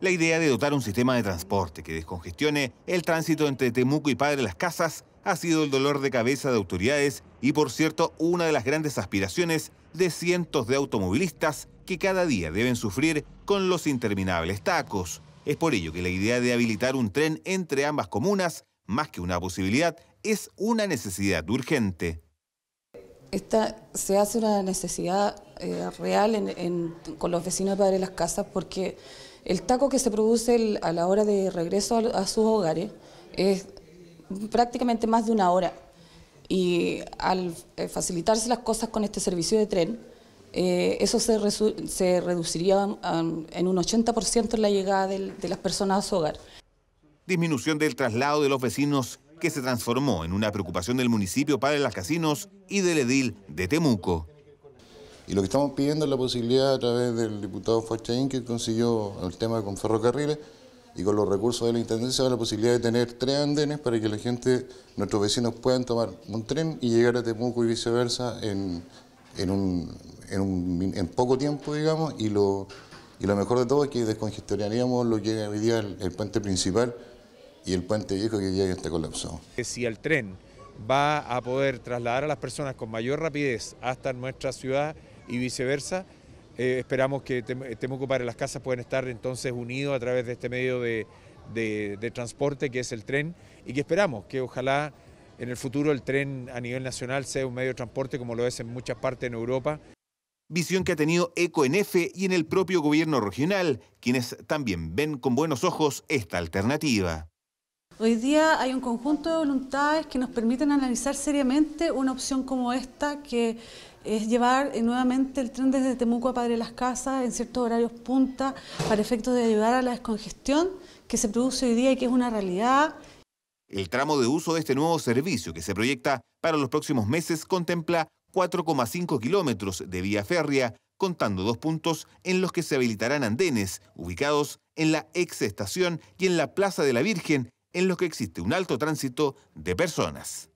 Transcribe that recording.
La idea de dotar un sistema de transporte que descongestione el tránsito entre Temuco y Padre Las Casas ha sido el dolor de cabeza de autoridades y, por cierto, una de las grandes aspiraciones de cientos de automovilistas que cada día deben sufrir con los interminables tacos. Es por ello que la idea de habilitar un tren entre ambas comunas, más que una posibilidad, es una necesidad urgente. Esta se hace una necesidad eh, real con los vecinos de Padre Las Casas porque el taco que se produce a la hora de regreso a, sus hogares es prácticamente más de una hora. Y al eh, facilitarse las cosas con este servicio de tren, eh, eso se, reduciría en un 80% la llegada de las personas a su hogar. Disminución del traslado de los vecinos que se transformó en una preocupación del municipio para las casinos y del edil de Temuco. Y lo que estamos pidiendo es la posibilidad a través del diputado Fachaín que consiguió el tema con ferrocarriles y con los recursos de la Intendencia, la posibilidad de tener tres andenes para que la gente, nuestros vecinos puedan tomar un tren y llegar a Temuco y viceversa en, un, en, poco tiempo, digamos, y lo... lo mejor de todo es que descongestionaríamos lo que hoy día el, puente principal y el puente viejo que ya está colapsado. Si el tren va a poder trasladar a las personas con mayor rapidez hasta nuestra ciudad, y viceversa. Eh, esperamos que Temuco para las casas puedan estar entonces unidos a través de este medio de, transporte que es el tren y que esperamos que ojalá en el futuro el tren a nivel nacional sea un medio de transporte como lo es en muchas partes en Europa. Visión que ha tenido ECO en y en el propio gobierno regional, quienes también ven con buenos ojos esta alternativa. Hoy día hay un conjunto de voluntades que nos permiten analizar seriamente una opción como esta, que es llevar eh, nuevamente el tren desde Temuco a Padre Las Casas en ciertos horarios punta para efectos de ayudar a la descongestión que se produce hoy día y que es una realidad. El tramo de uso de este nuevo servicio que se proyecta para los próximos meses contempla 4,5 kilómetros de vía férrea, contando dos puntos en los que se habilitarán andenes, ubicados en la ex estación y en la Plaza de la Virgen, en los que existe un alto tránsito de personas.